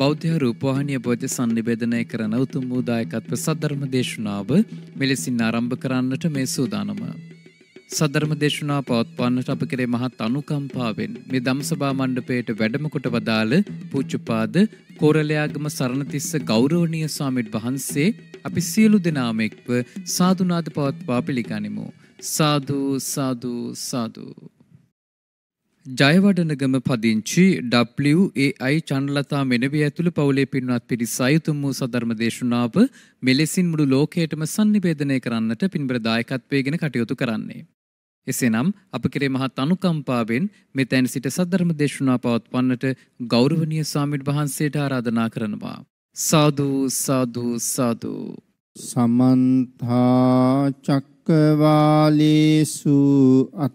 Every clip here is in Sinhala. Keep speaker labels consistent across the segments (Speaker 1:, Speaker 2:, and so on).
Speaker 1: බෞද්ධ රූපවාහිනිය බෝධ සන්නිවේදනය කරන උතුම් වූ දායකත්ව සද්ධර්ම දේශනාව මෙලෙසින් ආරම්භ කරන්නට මේ සූදානම. සද්ධර්ම දේශනාව පවත්වන්නට අප කෙරේ මහත් අනුකම්පාවෙන් මේ ධම්සභා මණ්ඩපයේට වැඩම කොට වදාළ පූජ්‍යපාද කෝරළයාගම සරණතිස්ස ගෞරවනීය ස්වාමීන් වහන්සේ අපි සියලු දෙනාම එක්ව සාදුනාද පවත්වා පිළිගනිමු. සාදු සාදු සාදු ජයවඩනගම පදිංචි WAI චන්ලතා මෙනවිය ඇතුළු පවුලේ පින්වත් පිරිස අයුතුම් වූ සධර්ම දේශනාව මෙලෙසින් මුළු ලෝකයටම sannivedanaya කරන්නට පින්බර දායකත්වයේගෙන කටයුතු කරන්නේ. එසේනම් අප කෙරේ මහත් අනුකම්පාවෙන් මෙතැන් සිට සධර්ම දේශනාව පවත්වන්නට ගෞරවනීය ස්වාමීන් වහන්සේට ආරාධනා කරනවා. සාදු සාදු සාදු සමන්තා චක්කවාලේසු අත්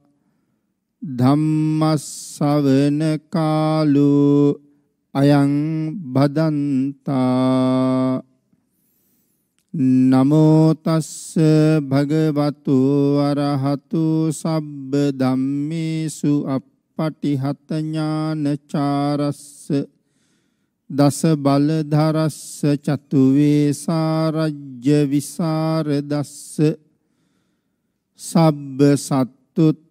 Speaker 1: ධම්මස්සවන කාලෝ අයං බදන්තා නමෝ තස්ස භගවතු අරහතු සබ්බ ධම්මේසු අප්පටිහත ඥානචාරස්ස දස බල ධරස්ස චතු වේසාරජ්‍ය විසර දස්ස සබ්බ සත්තුත්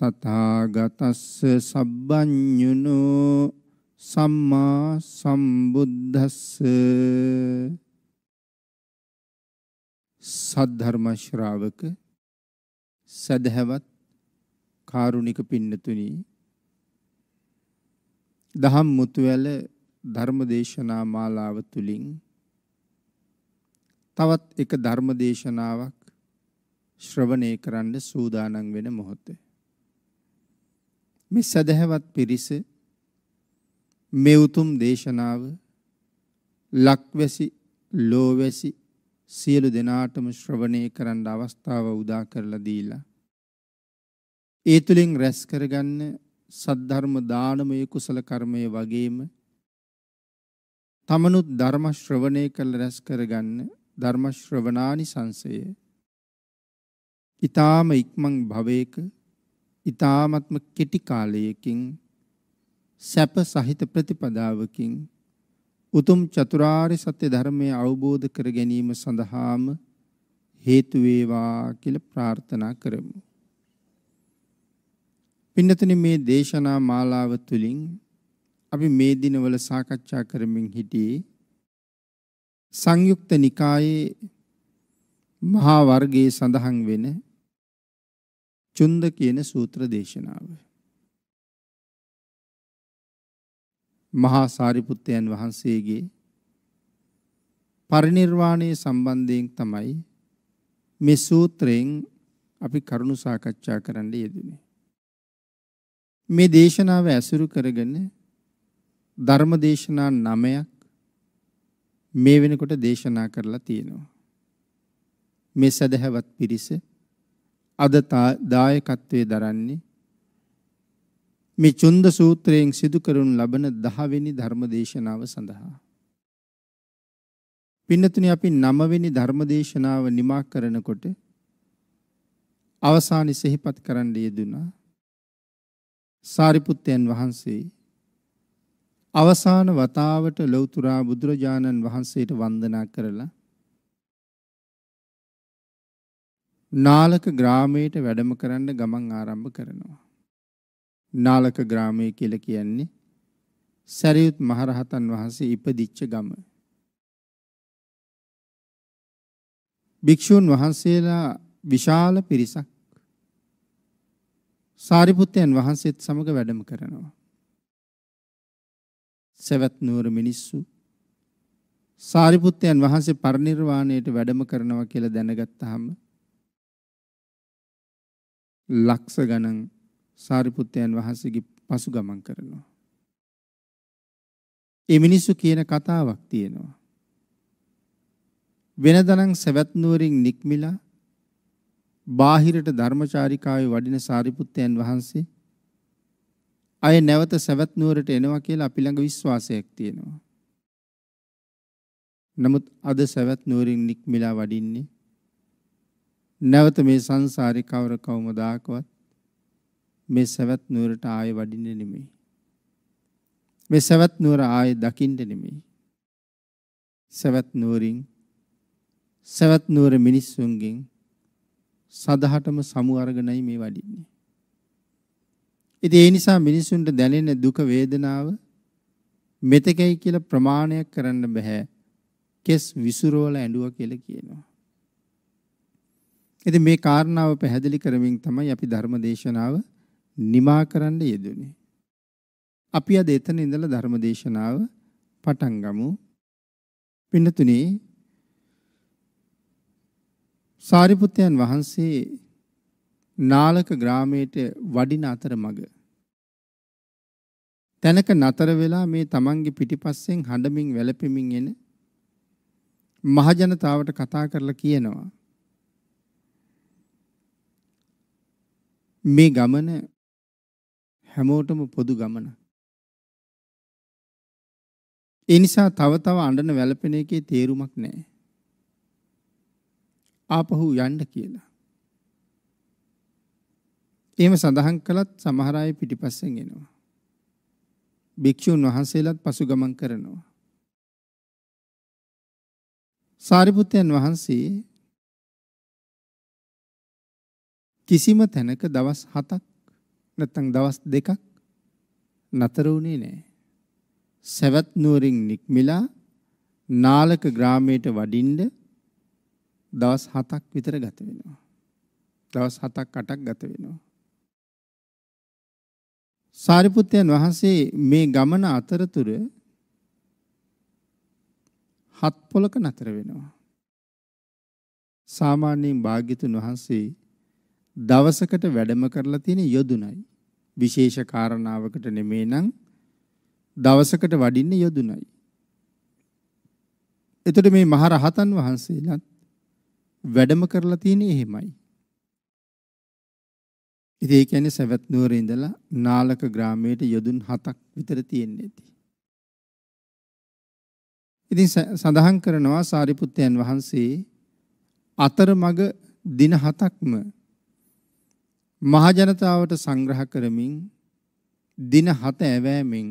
Speaker 1: තථාගතස්ස සබ්බඤුනෝ සම්මා සම්බුද්දස්ස සද්ධර්ම ශ්‍රාවක සදහවත් කාරුණික පින්නතුනි දහම් මුතුවැල ධර්මදේශනා මාලාව තුලින් තවත් එක ධර්මදේශනාවක් ශ්‍රවණය කරන්න සූදානම් වෙන මොහොතේ මේ සදහැවත් පිරිස මේ උතුම් දේශනාව ලක්වැසි ලෝවැසි සියලු දෙනාටම ශ්‍රවණය කරන්න අවස්ථාව උදා කරලා දීලා ඒ තුලින් රැස් කරගන්න සද්ධර්ම දානමය කුසල කර්මය වගේම තමනුත් ධර්ම ශ්‍රවණය කළ රැස් කරගන්න ධර්ම ශ්‍රවණානි සංසය ඊ타ම ඉක්මන් භවයක ඊ타ත්ම කෙටි කාලයකින් සැප සහිත ප්‍රතිපදාවකින් උතුම් චතුරාර්ය සත්‍ය ධර්මය අවබෝධ කර ගැනීම සඳහාම හේතු වේවා කියලා ප්‍රාර්ථනා කරමු. පින්නතුනි මේ දේශනා මාලාව තුළින් අපි මේ දිනවල සාකච්ඡා කරමින් සිටියේ සංයුක්ත නිකායේ මහා වර්ගයේ සඳහන් වෙන චුන්ද කියන සූත්‍ර දේශනාව. මහා සාරිපුත්තයන් වහන්සේගේ පරිණිර්වාණය සම්බන්ධයෙන් තමයි මේ සූත්‍රයෙන් අපි කරුණු සාකච්ඡා කරන්න යෙදුනේ. මේ දේශනාව ඇසුරු කරගෙන ධර්ම දේශනා නමයක් මේ වෙනකොට දේශනා කරලා තියෙනවා. මේ සදහැවත් පිරිස අද දායකත්වයේ දරන්නේ මේ චුන්ද සූත්‍රයෙන් සිදු කරනු ලබන 10 වෙනි ධර්ම දේශනාව සඳහා. පින්නතුනි අපි 9 වෙනි ධර්ම දේශනාව නිමා කරනකොට අවසානයේ සිහිපත් කරන්න යෙදුනා සාරිපුත්තයන් වහන්සේ අවසාන වතාවට ලෞතුරා බුදුරජාණන් වහන්සේට වන්දනා කරලා නාලක ග්‍රාමයට වැඩම කරන්න ගමන් ආරම්භ කරනවා. නාලක ග්‍රාමය කියලා කියන්නේ සරියුත් මහරහතන් වහන්සේ ඉපදිච්ච ගම. භික්ෂූන් වහන්සේලා විශාල පිරිසක් සාරිපුත්තයන් වහන්සේත් සමග වැඩම කරනවා. සවැත් නුවර මිනිස්සු සාරිපුත්තයන් වහන්සේ පරිනිර්වාණයට වැඩම කරනවා කියලා දැනගත්තාම ලක්ෂ ගණන් සාරිපුත්තයන් වහන්සේගේ පසු ගමන් කරනවා. ඒ මිනිස්සු කියන කතාවක් තියෙනවා. වෙනදනම් සවැත් නුවරින් නික්මිලා බාහිරට ධර්මචාරිකාවේ වඩින සාරිපුත්තයන් වහන්සේ අය නැවත සවැත් නුවරට එනවා කියලා අපි ළඟ විශ්වාසයක් තියෙනවා. නමුත් අද සවැත් නුවරින් නික්මිලා වඩින්නේ නැවත මේ සංසාරේ කවර කවමදාකවත් මේ සවැත් නුවරට ආයෙ වඩින්නේ නෙමෙයි. මේ සවැත් නුවර ආයෙ දකින්නේ නෙමෙයි. සවැත් නුවරින් සවැත් නුවර මිනිස්සුන්ගෙන් සදහටම සමු අරගෙනයි මේ වඩින්නේ. ඉතින් ඒ නිසා මිනිසුන්ට දැනෙන දුක වේදනාව මෙතකයි කියලා ප්‍රමාණයක් කරන්න බෑ. කෙස් විසුරවල ඇඬුවා කියලා කියනවා. ඉතින් මේ කාරණාව පැහැදිලි කරමින් තමයි අපි ධර්ම දේශනාව නිමා කරන්න යෙදුනේ. අපි අද එතන ඉඳලා ධර්ම දේශනාව පටන් ගමු. පින්නතුනේ සාරිපුත්යන් වහන්සේ නාලක ග්‍රාමයට වඩින අතරමඟ තැනක නතර වෙලා මේ තමන්ගේ පිටිපස්සෙන් හඬමින් වැළපෙමින් එන මහජනතාවට කතා කරලා කියනවා මේ ගමන හැමෝටම පොදු ගමන. ඒ නිසා තව තව අඬන වැළපෙන එකේ තේරුමක් නැහැ. ආපහු යන්න කියලා. එහෙම සඳහන් කළත් සමහර අය පිටිපස්සෙන් එනවා. භික්ෂුන් වහන්සේලාත් පසු ගමන් කරනවා. සාරිපුත්තයන් වහන්සේ කිසිම තැනක දවස් 7ක් නැත්නම් දවස් 2ක් නතර වුණේ නැහැ. සවැත් නුවරින් නික්මිලා නාලක ග්‍රාමයට වඩින්න දවස් 7ක් විතර ගත වෙනවා. දවස් 7ක් 8ක් ගත වෙනවා. සාරිපුත්යන් වහන්සේ මේ ගමන අතරතුර හත් පොලක නතර වෙනවා. සාමාන්‍යයෙන් භාග්‍යතුන් වහන්සේ දවසකට වැඩම කරලා තියෙන යොදුනයි. විශේෂ කාරණාවකට නෙමෙයි නම් දවසකට වඩින්න යොදුනයි. එතකොට මේ මහරහතන් වහන්සේලාත් වැඩම කරලා තියෙන්නේ එහෙමයි. ඉතින් ඒ කියන්නේ සවැත් නුවර ඉඳලා නාලක ග්‍රාමයට යොදුන් 7ක් විතර තියෙන්නේ. ඉතින් සඳහන් කරනවා සාරිපුත්තයන් වහන්සේ අතරමඟ දින 7ක්ම මහජනතාවට සංග්‍රහ කරමින් දින 7 ඇවෑමෙන්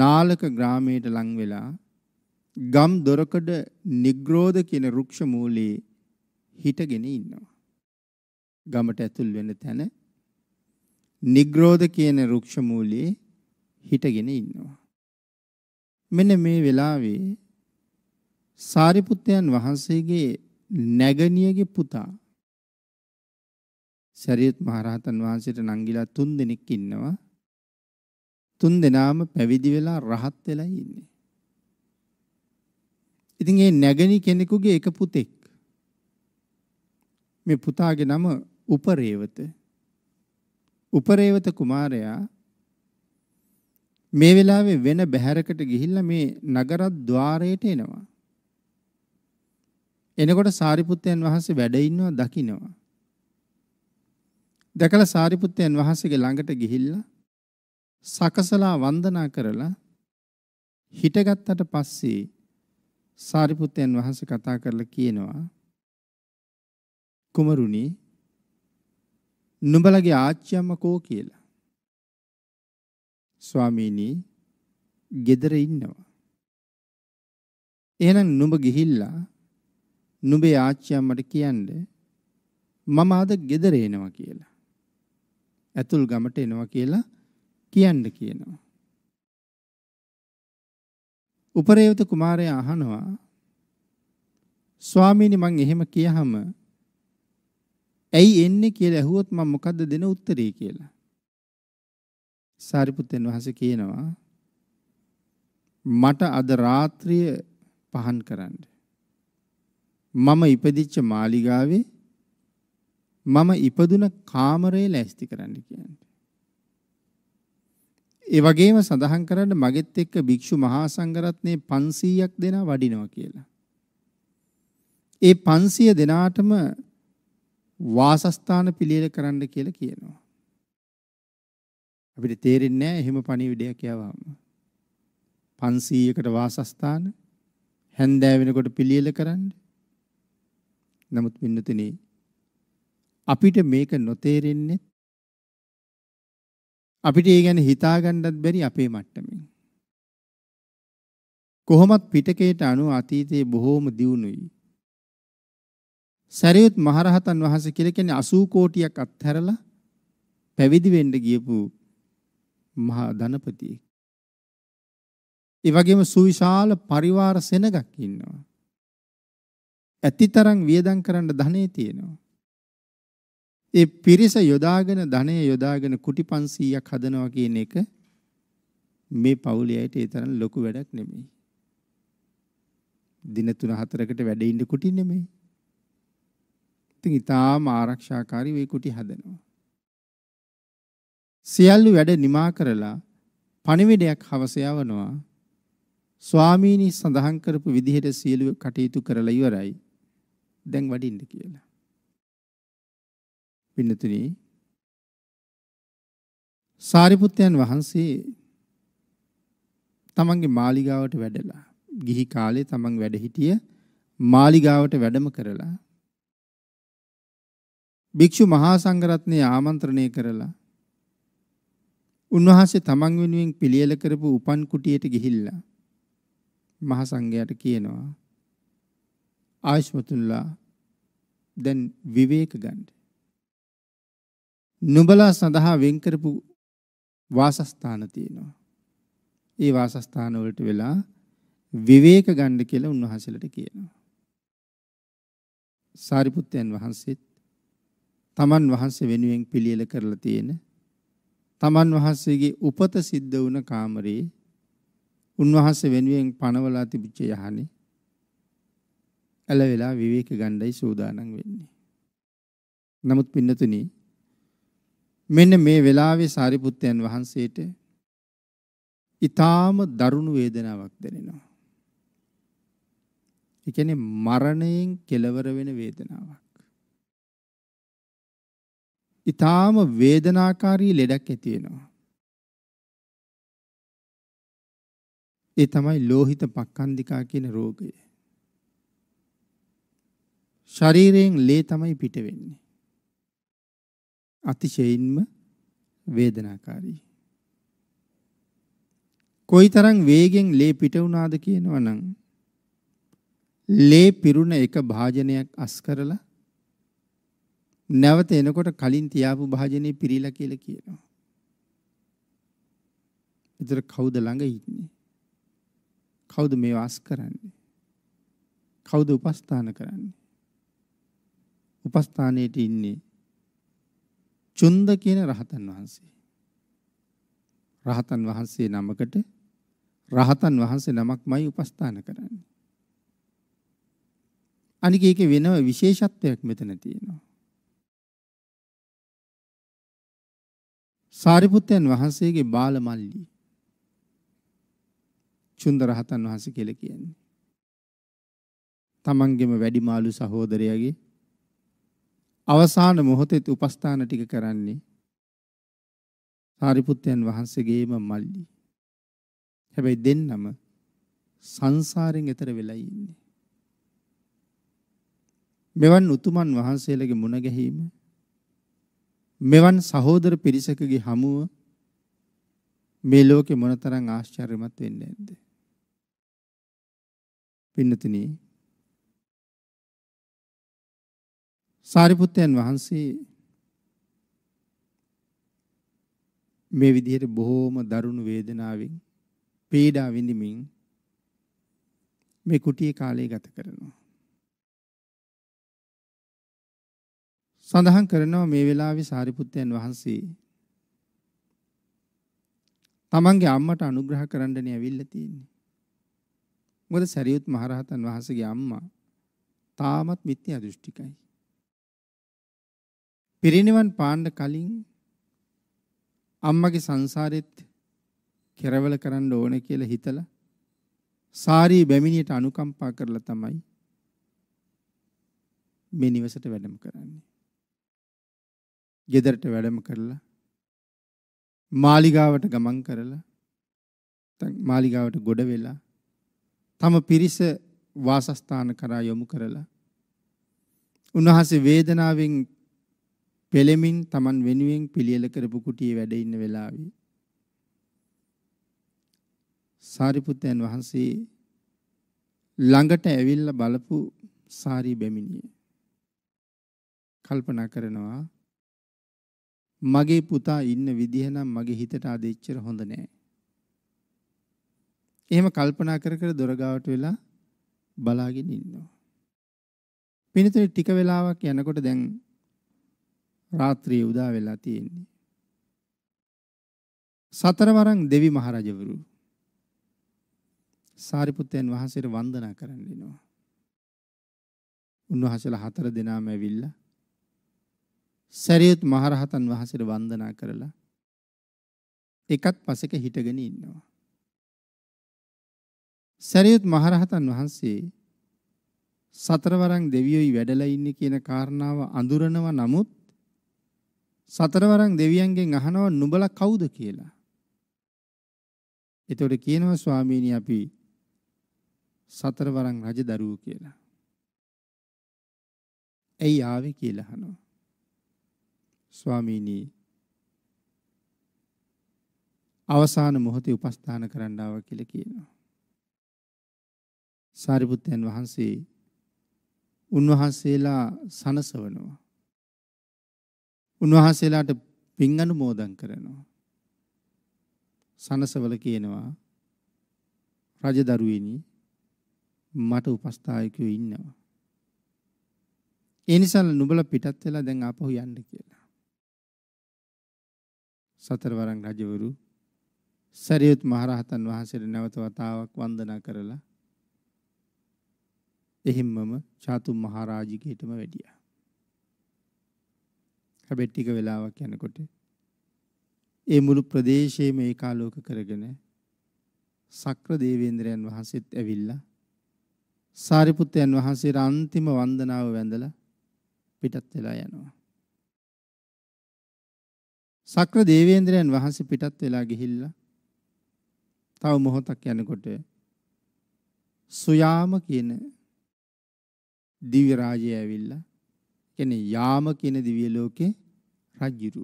Speaker 1: නාලක ග්‍රාමයට ලං වෙලා ගම් දොරකඩ නිග්‍රෝධ කියන රුක්ෂ මූලයේ හිටගෙන ඉන්නවා. ගමට ඇතුල් වෙන තැන නිග්‍රෝධ කියන රුක්ෂ මූලයේ හිටගෙන ඉන්නවා. මෙන්න මේ වෙලාවේ සාරිපුත්තයන් වහන්සේගේ නැගණියගේ පුතා සරියුත් මහරහතන් වහන්සේට නංගිලා තුන් දෙනෙක් ඉන්නවා. තුන් දෙනාම පැවිදි වෙලා රහත් වෙලා ඉන්නේ. ඉතින් මේ නැගණි කෙනෙකුගේ එක පුතෙක්. මේ පුතාගේ නම උපරේවත. උපරේවත කුමාරයා මේ වෙලාවේ වෙන බැහැරකට ගිහිල්ලා මේ නගරද්්වාරයට එනවා. එනකොට සාරිපුත්තයන් වහන්සේ වැඩ ඉන්නවා දකින්නවා. දැකලා සාරිපුත්තයන් වහන්සේගේ ළඟට ගිහිල්ලා සකසලා වන්දනා කරලා හිටගත්තට පස්සේ සාරිපුත්තයන් වහන්සේ කතා කරලා කියනවා කුමරුනි නුඹලගේ ආච්චියම්ම කෝ කියලා ස්වාමීනි ගෙදර ඉන්නවා එහෙනම් නුඹ ගිහිල්ලා නුඹේ ආච්චියම්මට කියන්න මම අද ගෙදර එනවා කියලා ඇතුල් ගමට එනවා කියලා කියන්න කියනවා. උපරේවත කුමාරයා අහනවා ස්වාමීනි මං එහෙම කියහම ඇයි එන්නේ කියලා ඇහුවොත් මම මොකද්ද දෙන උත්තරේ කියලා. සාරිපුත්තෙන් වහන්සේ කියනවා මට අද රාත්‍රිය පහන් කරන්න. මම ඉපදිච්ච මාලිගාවේ මම ඉපදුන කාමරේ ලෑස්ති කරන්න කියන්නේ. ඒ වගේම සඳහන් කරන්න මගෙත් එක්ක භික්ෂු මහා සංඝරත්නයේ 500ක් දෙනා වඩිනවා කියලා. ඒ 500 දෙනාටම වාසස්ථාන පිළියෙල කරන්න කියලා කියනවා. අපිට තේරෙන්නේ නැහැ එහෙම පණිවිඩයක් යවවම. 500කට වාසස්ථාන හැන්දෑ වෙනකොට පිළියෙල කරන්න. නමුත් පින්නතිනේ අපිට මේක නොතේරෙන්නේ අපිට ඒ ගැන හිතාගන්නත් බැරි අපේ මට්ටමින්. කොහොමත් පිටකයට අනුව අතීතයේ බොහෝම දියුණුයි. සරියුත් මහරහතන් වහන්සේ කියලා කියන්නේ 80 කෝටියක් අත්හැරලා පැවිදි වෙන්න ගියපු මහා ධනපතියෙක්. ඒ වගේම සුවිශාල පරිවාර සෙනගක් ඉන්නවා. ඇතිතරම් වියදම් කරන්න ධනෙ තියෙනවා. ඒ පිරිස යොදාගෙන ධනය යොදාගෙන කුටි 500ක් හදනවා කියන එක මේ පවුලේ අයට ඒ තරම් ලොකු වැඩක් නෙමෙයි. දින 3-4කට වැඩ ඉන්න කුටි නෙමෙයි. ඉතින් ඊටාම ආරක්ෂාකාරී වේ කුටි හදනවා. සියල්ල වැඩ නිමා කරලා පණිවිඩයක් හවස යවනවා. ස්වාමීනි සඳහන් කරපු විදිහට සියලු කටයුතු කරලා ඉවරයි. දැන් වඩින්න කියලා. පින්නතුනි සාරිපුත්තයන් වහන්සේ තමන්ගේ මාලිගාවට වැඩලා ගිහි කාලේ තමන් වැඩ හිටිය මාලිගාවට වැඩම කරලා භික්ෂු මහා සංඝරත්නය ආමන්ත්‍රණය කරලා උන්වහන්සේ තමන් වෙනුවෙන් පිළියෙල කරපු උපන් කුටියට ගිහිල්ලා මහා සංඝයාට කියනවා ආයෂ්මතුල්ලා දැන් විවේක ගන්න නුඹලා සඳහා වෙන් කරපු වාසස්ථාන තියෙනවා. ඒ වාසස්ථාන වලට වෙලා විවේක ගන්න කියලා උන්වහන්සේලට කියනවා. සාරිපුත්තයන් වහන්සේත් තමන් වහන්සේ වෙනුවෙන් පිළියෙල කරලා තියෙන තමන් වහන්සේගේ උපත සිද්ධ වුණ කාමරේ උන්වහන්සේ වෙනුවෙන් පනවලා තිබිච්ච යහනේ ඇලවෙලා විවේක ගණ්ඩයි සූදානම් වෙන්නේ. නමුත් පින්නතුනි මෙන්න මේ වෙලාවේ සාරිපුත්තයන් වහන්සේට ඊටාම දරුණු වේදනාවක් දැනෙනවා. ඒ කියන්නේ මරණයෙන් කෙලවර වෙන වේදනාවක්. ඊටාම වේදනාකාරී ලෙඩක් ඇති වෙනවා. ඒ තමයි ලෝහිත පක්ඛන්දිකා කියන රෝගය. ශරීරයෙන් ලේ තමයි පිට වෙන්නේ. අතිශයින්ම වේදනාකාරී. කොයිතරම් වේගෙන් ලේ පිට වුණාද කියනවනම් ලේ පිරුණ එක භාජනයක් අස් කරලා නැවත එනකොට කලින් තියාපු භාජනේ පිරීලා කියලා කියනවා. ඒතර කවුද ළඟ ඉන්නේ? කවුද මේ වාස් කරන්නේ? කවුද උපස්ථාන කරන්නේ? උපස්ථානයේදී ඉන්නේ චුන්ද කියන රහතන් වහන්සේ. රහතන් වහන්සේ නමකට රහතන් වහන්සේ නමක්මයි උපස්ථාන කරන්නේ. අනික ඒකේ වෙනම විශේෂත්වයක් මෙතන තියෙනවා. සාරිපුත්තයන් වහන්සේගේ බාල මල්ලි චුන්ද රහතන් වහන්සේ කියලා කියන්නේ. තමන්ගේම වැඩිමාලු සහෝදරයාගේ අවසාන මොහොතේ උපස්ථාන ටික කරන්නේ සාරිපුත්තයන් වහන්සේගේම මල්ලි. හැබැයි දෙන්නම සංසාරයෙන් එතර වෙලා ඉන්නේ. මෙවන් උතුමන් වහන්සේලගේ මුණ ගැහිම මෙවන් සහෝදර පිරිසකගේ හමුව මේ ලෝකේ මොනතරම් ආශ්චර්යමත් වෙන්නේ නැද්ද? පින්නතිනේ සාරිපුත්තයන් වහන්සේ මේ විදිහට බොහෝම දරුණු වේදනාවෙන් පීඩා විඳිමින් මේ කුටියේ කාලය ගත කරනවා. සඳහන් කරනවා මේ වෙලාවේ සාරිපුත්තයන් වහන්සේ තමන්ගේ අම්මට අනුග්‍රහ කරන්නනේ ඇවිල්ලා තියෙන්නේ. මොකද සරියුත් මහරහතන් වහන්සේගේ අම්මා තාමත් මිත්‍යා දෘෂ්ටිකයි. පිරිනිවන් පාන්න කලින් අම්මගේ සංසාරෙත් කෙරවල කරන්න ඕන කියලා හිතලා සාරී බැමිණියට අනුකම්පා කරලා තමයි මේ නිවසට වැඩම කරන්නේ. ගෙදරට වැඩම කරලා මාලිගාවට ගමන් කරලා මාලිගාවට ගොඩ වෙලා තම පිරිස වාසස්ථාන කරා යොමු කරලා උන්වහන්සේ වේදනාවෙන් පෙළෙමින් Taman වෙනුවෙන් පිළියෙල කරපු කුටියේ වැඩ ඉන්න වෙලාවේ සාරිපුත්තයන් වහන්සේ ළඟට ඇවිල්ලා බලපු සාරි බැමිණිය කල්පනා කරනවා මගේ පුතා ඉන්න විදිහ නම් මගේ හිතට අද එච්චර හොඳ නෑ. එහෙම කල්පනා කර කර දොර ගාවට වෙලා බලාගෙන ඉන්නවා. පිනතේ ටික වෙලාවක් යනකොට දැන් රාත්‍රියේ උදා වෙලා තියෙන්නේ. සතරවරන් දෙවි මහරජවරු සාරිපුත්තයන් වහන්සේට වන්දනා කරන්න එනවා. උන්වහන්සේලා හතර දෙනාම ඇවිල්ලා සරියුත් මහරහතන් වහන්සේට වන්දනා කරලා එකත් පසෙක හිටගෙන ඉන්නවා. සරියුත් මහරහතන් වහන්සේ සතරවරන් දෙවියෝයි වැඩලා ඉන්නේ කියන කාරණාව අඳුරනවා නමුත් සතරවරම් දෙවියන්ගෙන් අහනවා නුඹලා කවුද කියලා. එතකොට කියනවා ස්වාමීනි අපි සතරවරම් රජදරුවෝ කියලා. ඇයි ආවේ කියලා අහනවා. ස්වාමීනි අවසාන මොහොතේ උපස්ථාන කරන්න ආවා කියලා කියනවා. සාරිපුත්තයන් වහන්සේ උන්වහන්සේලා සනසවනවා. උන්වහන්සේලාට පින් අනුමෝදන් කරනවා. සනසවල කියනවා රජදරුවෙනි මට උපස්ථායකයෝ ඉන්නවා. ඒ නිසා නුඹලා පිටත් වෙලා දැන් ආපහු යන්න කියලා. සතරවරන් රජවරු සරියුත් මහරහතන් වහන්සේට නැවත වතාවක් වන්දනා කරලා එහිම්මම චාතුම් මහරජිකේටම වැඩියා. හැබැයි ටික වෙලාවක් යනකොට ඒ මුළු ප්‍රදේශයේම ඒකාලෝක කරගෙන සක්‍ර දේවේන්ද්‍රයන් වහන්සේත් ඇවිල්ලා සාරිපුත්තයන් වහන්සේට අන්තිම වන්දනාව වැඳලා පිටත් වෙලා යනවා. සක්‍ර දේවේන්ද්‍රයන් වහන්සේ පිටත් වෙලා ගිහිල්ලා තව මොහොතක් යනකොට සුයාම කියන දිව්‍ය රාජය ඇවිල්ලා කියන්නේ යාම කියන දිව්‍ය ලෝකේ රජිරු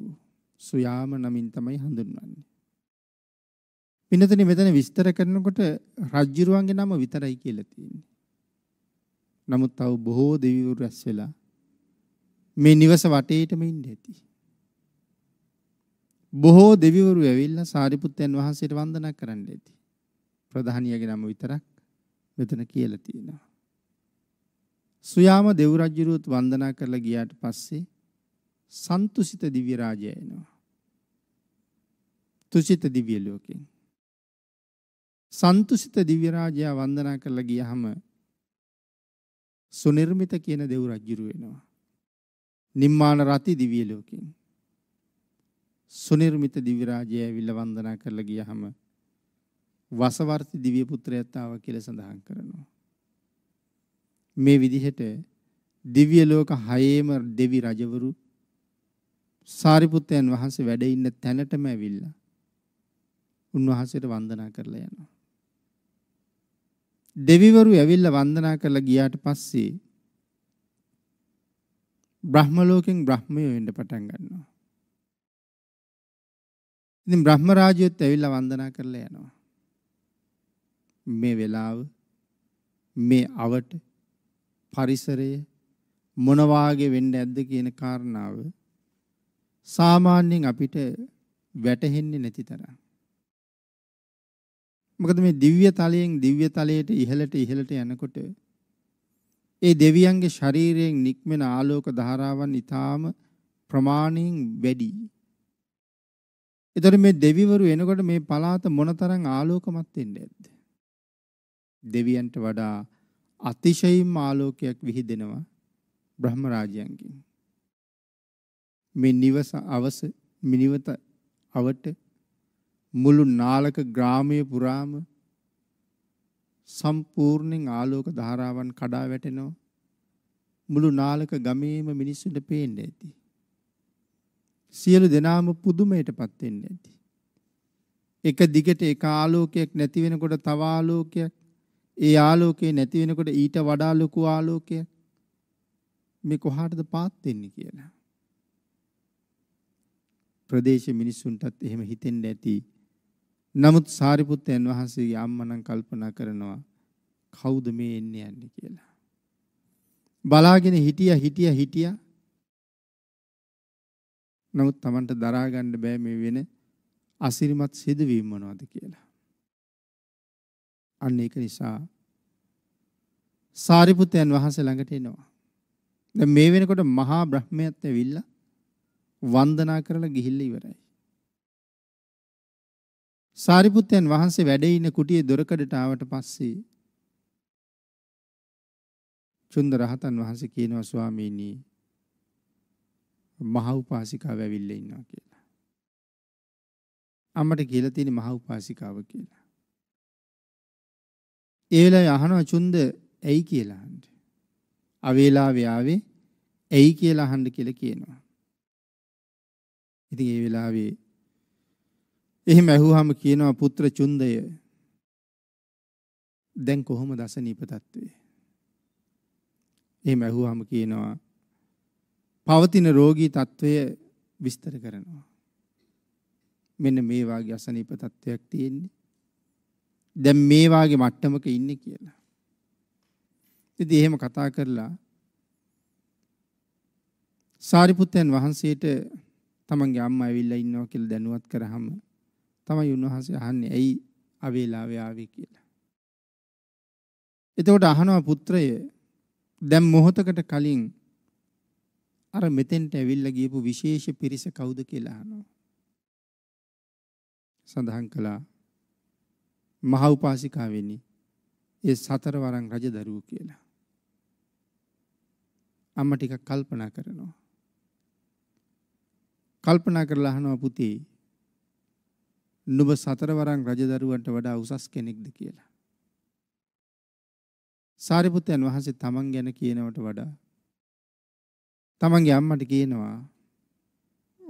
Speaker 1: සුයාම නමින් තමයි හඳුන්වන්නේ. පින්නතනේ මෙතන විස්තර කරනකොට රජිරුවන්ගේ නම විතරයි කියලා තියෙන්නේ. නමුත් තව බොහෝ දෙවිවරු රැස් වෙලා මේ නිවස වටේටම ඉන්න ඇති. බොහෝ දෙවිවරු ඇවිල්ලා සාරිපුත්තයන් වහන්සේට වන්දනා කරන්න ඇති. ප්‍රධානියගේ නම විතරක් මෙතන කියලා තියෙනවා. සුයාම දෙව් රජුරුවත් වන්දනා කරලා ගියාට පස්සේ සන්තුසිත දිව්‍ය රාජය එනවා. තුසිත දිව්‍ය ලෝකෙන්. සන්තුසිත දිව්‍ය රාජයා වන්දනා කරලා ගියහම සුනිර්මිත කියන දෙව් රජුරු වෙනවා. නිම්මාන රති දිව්‍ය ලෝකෙන්. සුනිර්මිත දිව්‍ය රාජය ඇවිල්ලා වන්දනා කරලා ගියහම වසවර්ති දිව්‍ය පුත්‍රයත්තාව කියලා සඳහන් කරනවා. මේ විදිහට දිව්‍ය ලෝක හයේම දෙවි රජවරු සාරිපුත්තයන් වහන්සේ වැඩ ඉන්න තැනටම ඇවිල්ලා උන්වහන්සේට වන්දනා කරලා යනවා. දෙවිවරු ඇවිල්ලා වන්දනා කරලා ගියාට පස්සේ බ්‍රහ්ම ලෝකෙන් බ්‍රහ්මයෝ වෙන්න පටන් ගන්නවා. ඉතින් බ්‍රහ්ම රාජ්‍යයත් ඇවිල්ලා වන්දනා කරලා යනවා. මේ වෙලාව මේ අවට පරිසරය මොන වාගේ වෙන්නේ නැද්ද කියන කාරණාව සාමාන්‍යයෙන් අපිට වැටහෙන්නේ නැති තරම්. මොකද මේ දිව්‍ය තලයෙන් දිව්‍ය තලයට ඉහළට ඉහළට යනකොට ඒ දෙවියන්ගේ ශරීරයෙන් නික්මෙන ආලෝක ධාරාවන් ඊටාම ප්‍රමාණයෙන් වැඩි. ඒතර මේ දෙවිවරු එනකොට මේ පළාත මොනතරම් ආලෝකමත් වෙන්නේ නැද්ද? දෙවියන්ට වඩා අතිශයින්ම ආලෝකයක් විහිදෙනවා බ්‍රහ්ම රාජයන්ගෙන්. මේ නිවස අවස මිනිවත අවට මුළු නාලක ග්‍රාමය පුරාම සම්පූර්ණයෙන් ආලෝක ධාරාවන් කඩා වැටෙනවා. මුළු නාලක ගමේම මිනිස්සුන්ට පේන්න ඇති. සියලු දෙනාම පුදුමයටපත් වෙන්න ඇති. එක දිගට එක ආලෝකයක් නැති වෙනකොට තව ආලෝකයක් ඒ ආලෝකේ නැති වෙනකොට ඊට වඩා ලොකු ආලෝකයක් මේ කොහාටද පාත් වෙන්නේ කියලා. ප්‍රදේශ මිනිසුන්ටත් එහෙම හිතෙන්න ඇති. නමුත් සාරිපුත්තයන් වහන්සේගේ අම්මා නම් කල්පනා කරනවා කවුද මේ එන්න යන්නේ කියලා. බලාගෙන හිටියා හිටියා හිටියා. නමුත් Tamanට දරා ගන්න බෑ මේ වෙන අසිරිමත් සිදුවීම් මොනවද කියලා. අන්න ඒක නිසා සාරිපුතයන් වහන්සේ ළඟට එනවා. දැන් මේ වෙනකොට මහා බ්‍රහ්මයාත් ඇවිල්ලා වන්දනා කරලා ගිහිල්ලා ඉවරයි. සාරිපුතයන් වහන්සේ වැඩ ඉන කුටියේ දොරකඩට ආවට පස්සේ චුන්ද රහතන් වහන්සේ කියනවා ස්වාමීනි මහා උපාසිකාව ඇවිල්ලා ඉන්නවා කියලා. අම්මට කියලා තියෙන මහා උපාසිකාව කියලා. ඒ වෙලාවේ අහනවා චුන්ද ඇයි කියලා අහන්න. අවේලාවේ ආවේ ඇයි කියලා අහන්න කියලා කියනවා. ඉතින් ඒ වෙලාවේ එහෙම ඇහුවාම කියනවා පුත්‍ර චුන්දය දැන් කොහොමද අසනීප තත්ත්වේ? එහෙම ඇහුවාම කියනවා පවතින රෝගී තත්ත්වය විස්තර කරනවා. මෙන්න මේ වාගේ අසනීප තත්ත්වයක් තියෙන්නේ. දැන් මේ වාගේ මට්ටමක ඉන්නේ කියලා. ඉතින් එහෙම කතා කරලා සාරිපුත්තයන් වහන්සේට තමන්ගේ අම්මා ඇවිල්ලා ඉන්නවා කියලා දැනුවත් කරාම තමයි උන්වහන්සේ අහන්නේ ඇයි අවේලාවේ ආවේ කියලා. එතකොට අහනවා පුත්‍රය දැන් මොහොතකට කලින් අර මෙතෙන්ට ඇවිල්ලා ගියපු විශේෂ පිරිස කවුද කියලා අහනවා. සඳහන් කළා මහ උපාසිකා වෙන්නේ ඒ සතර වරන් රජ දරුවෝ කියලා. අම්මා ටිකක් කල්පනා කරනවා. කල්පනා කරලා අහනවා පුතේ නුඹ සතර වරන් රජ දරුවන්ට වඩා උසස් කෙනෙක්ද කියලා. සාරිපුත්තයන් වහන්සේ තමන් ගැන කියනවට වඩා තමන්ගේ අම්මට කියනවා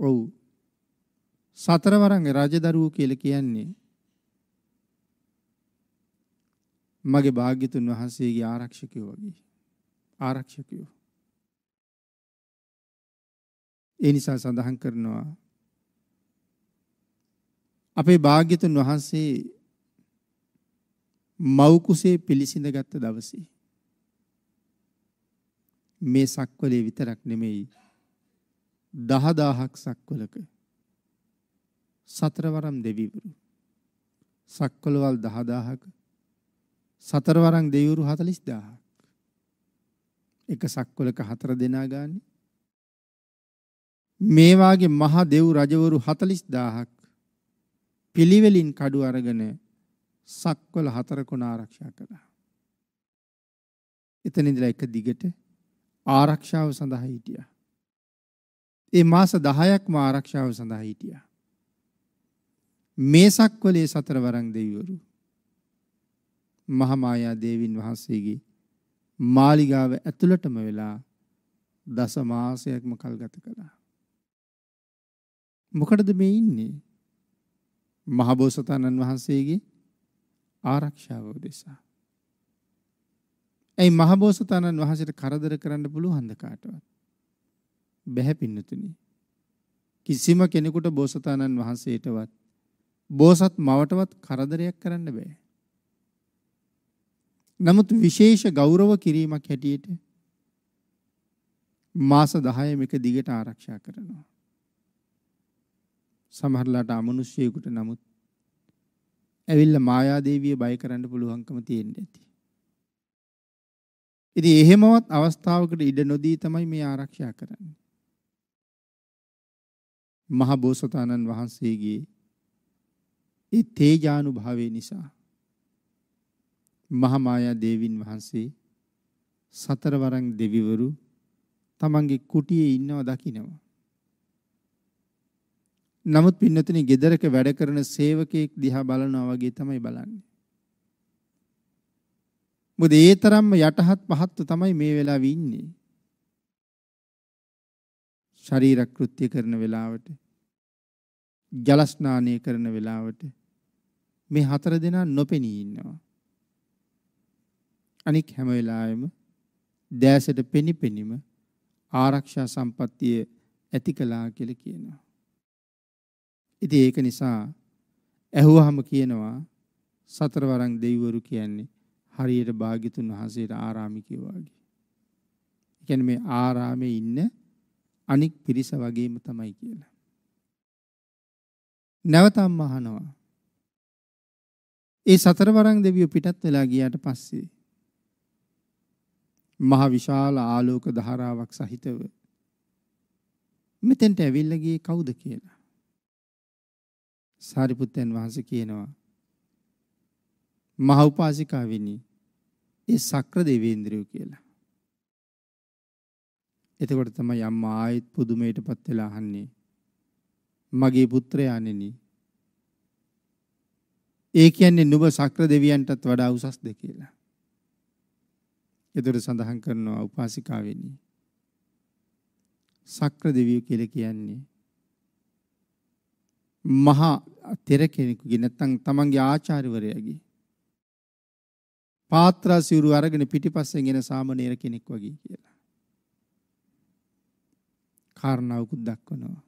Speaker 1: ඔව් සතර වරන් රජ දරුවෝ කියලා කියන්නේ මගේ භාග්‍යතුන් වහන්සේගේ ආරක්ෂකයෝ වගේ ආරක්ෂකයෝ ඒ නිසා සඳහන් කරනවා අපේ භාග්‍යතුන් වහන්සේ මව් කුසේ පිළිසිඳගත් දවසේ මේ සක්වලේ විතරක් නෙමෙයි දහදාහක් සක්වලක සතරවරම් දෙවිවරු සක්වලවල් දහදාහක සතරවරම් දෙවිවරු 40000ක්. එක සක්වලක හතර දෙනා ගානේ. මේ වාගේ මහ දෙව් රජවරු 40000ක් පිළිවෙලින් කඩු අරගෙන සක්වල හතර කොණ ආරක්ෂා කළා. එතන ඉඳලා එක දිගට ආරක්ෂාව සඳහා හිටියා. ඒ මාස 10ක්ම ආරක්ෂාව සඳහා හිටියා. මේ සක්වලේ සතරවරම් දෙවිවරු මහමායා දේවින් වහන්සේගේ මාලිගාව ඇතුළටම වෙලා දස මාසයක්ම කල් ගත කළා. මොකටද මේ ඉන්නේ? මහබෝසතාණන් වහන්සේගේ ආරක්ෂාව උදෙසා. ඒ මහබෝසතාණන් වහන්සේට කරදර කරන්න පුළුවන්ද කාටවත්? බැහැ පින්නතුනි. කිසිම කෙනෙකුට බෝසතාණන් වහන්සේටවත් බෝසත් මවටවත් කරදරයක් කරන්න බෑ. නමුත් විශේෂ ගෞරව කිරීමක් හැටියට මාස 10 මේක දිගට ආරක්ෂා කරනවා. සමහරලාට අමනුෂ්‍යයෙකුට නමුත් ඇවිල්ලා මායාදේවිය බය කරන්න පුළුවන්කම තියෙන්න ඇති. ඉතින් එහෙමවත් අවස්ථාවකට ඉඩ නොදී තමයි මේ ආරක්ෂා කරන්නේ. මහ බෝසතාණන් වහන්සේගේ ඒ තේජානුභාවය නිසා මහමායා දේවින් වහන්සේ සතරවරන් දෙවිවරු තමන්ගේ කුටියේ ඉන්නව දකිනවා. නමුත් පින්නතුනි ගෙදරක වැඩ කරන සේවකයෙක් දිහා බලනවා වගේ තමයි බලන්නේ. මොකද ඒ තරම්ම යටහත් පහත්ව තමයි මේ වෙලාවේ ඉන්නේ. ශරීර කෘත්‍ය කරන වෙලාවට ජල ස්නානය කරන වෙලාවට මේ හතර දෙනා නොපෙනී ඉන්නවා. අනික් හැම වෙලාවෙම දැසට පෙනිපෙනිම ආරක්ෂා සම්පත්තිය ඇති කළා කියලා කියනවා. ඉතින් ඒක නිසා ඇහුවහම කියනවා සතරවරන් දෙවිවරු කියන්නේ හරියට භාග්‍යතුන් වහන්සේට ආරාමිකය වගේ. ඒ කියන්නේ මේ ආරාමේ ඉන්න අනික් පිරිස වගේම තමයි කියලා. නැවතම් අහනවා. ඒ සතරවරන් දෙවියෝ පිටත් වෙලා ගියාට පස්සේ මහ විශාල ආලෝක ධාරාවක් සහිතව මෙතෙන්ට ඇවිල්ලා ගියේ කවුද කියලා සාරිපුත්තයන් වහන්සේ කියනවා මහ උපාසිකාවෙනි ඒ සක්‍ර දෙවීන්ද්‍රයෝ කියලා එතකොට තමයි අම්මා ආයෙත් පුදුමයටපත් වෙලා අහන්නේ මගේ පුත්‍රයාණෙනි ඒ කියන්නේ නුඹ සක්‍ර දෙවියන්ටත් වඩා උසස්ද කියලා එතකොට සඳහන් කරනවා උපාසිකාවෙනි. සක්‍ර දෙවියෝ කියලා කියන්නේ මහා තෙර කෙනෙකුගේ නැත්නම් තමන්ගේ ආචාර්යවරයාගේ පාත්‍රා සිවුරු අරගෙන පිටිපස්සෙන් එන සාමණේර කෙනෙක් වගේ කියලා. කාරණාවකුත් දක්වනවා.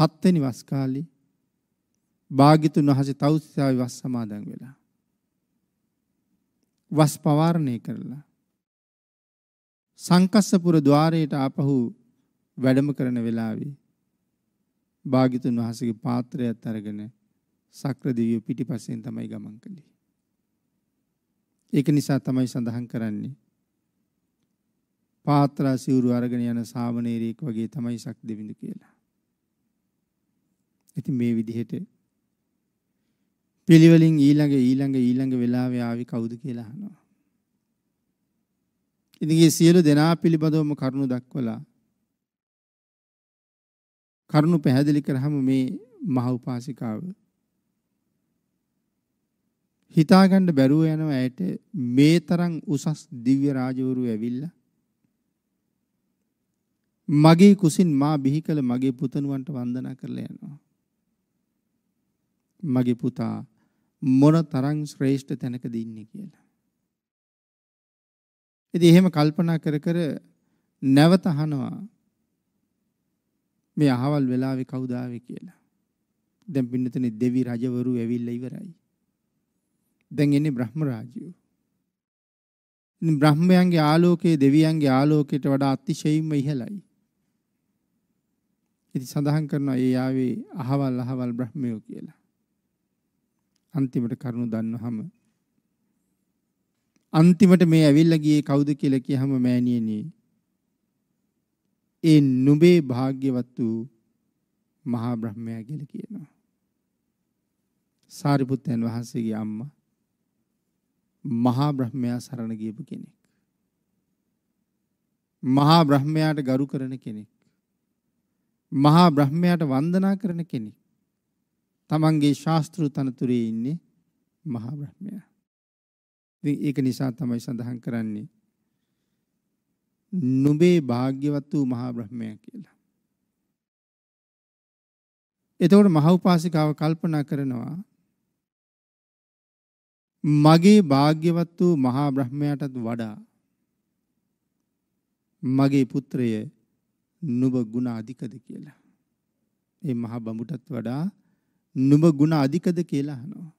Speaker 1: හත්වෙනි වස් කාලේ භාග්‍යතුන් වහන්සේ තවුස්සාවේ වස් සමාදන් වෙලා වස් පවාරණය කරලා සංකස්සපුර ద్వාරයට ආපහු වැඩම කරන වෙලාවේ භාග්‍යතුන් වහන්සේගේ පාත්‍රයත් අරගෙන සක්‍රදිවිය පිටිපස්සෙන් තමයි ගමන් කළේ. ඒක නිසා තමයි සඳහන් කරන්නේ. පාත්‍රා සිවුරු අරගෙන යන සාමණේරයෙක් වගේ තමයි සක්දෙවිඳු කියලා. ඉතින් මේ විදිහට පිළිවෙලින් ඊළඟ ඊළඟ ඊළඟ වෙලාවේ ආවි කවුද කියලා අහනවා. ඉතින් සියලු දෙනා පිළිබඳවම කරුණු දක්වලා කරුණු පැහැදිලි කරාම මේ මහ උපාසිකාව හිතාගන්න බැරුව යනවා ඇයට මේ තරම් උසස් දිව්‍ය රාජවරු ඇවිල්ලා මගේ කුසින් මා බිහි කළ මගේ පුතණුවන්ට වන්දනා කරලා යනවා මගේ පුතා මොන තරම් ශ්‍රේෂ්ඨ තැනකද ඉන්නේ කියලා. ඉතින් එහෙම කල්පනා කර කර නැවත අහනවා මේ අහවල් වෙලාවේ කවුද ආවේ කියලා. දැන් පින්නතනේ දෙවි රජවරු ඇවිල්ලා ඉවරයි. දැන් එන්නේ බ්‍රහ්ම රාජයෝ. ඉතින් බ්‍රහ්මයන්ගේ ආලෝකයේ දෙවියන්ගේ ආලෝකයට වඩා අතිශයින්ම ඉහළයි. ඉතින් සඳහන් කරනවා ඒ ආවේ අහවල් අහවල් බ්‍රහ්මයෝ කියලා. අන්තිමට කරුණු දන්නවහම අන්තිමට මේ ඇවිල්ලා ගියේ කවුද කියලා කියහම මෑණියනි ඒ නුඹේ භාග්‍යවත් වූ මහා බ්‍රහ්මයා කියලා කියනවා සාරිපුත්තයන් වහන්සේගේ අම්මා මහා බ්‍රහ්මයා සරණ ගියපු කෙනෙක් මහා බ්‍රහ්මයාට ගරු කරන කෙනෙක් මහා බ්‍රහ්මයාට වන්දනා කරන කෙනෙක් තමන්ගේ ශාස්ත්‍රු තනතුරේ ඉන්නේ මහා බ්‍රහ්මයා. ඉතින් ඒක නිසා තමයි සඳහන් කරන්නේ නුඹේ භාග්‍යවත් වූ මහා බ්‍රහ්මයා කියලා. එතකොට මහ උපාසිකාව කල්පනා කරනවා මගේ භාග්‍යවත් වූ මහා බ්‍රහ්මයාටත් වඩා මගේ පුත්‍රය නුඹ ගුණ අධිකද කියලා. ඒ මහා බඹුටත් වඩා නුඹ ಗುಣ අධිකද කියලා අහනවා.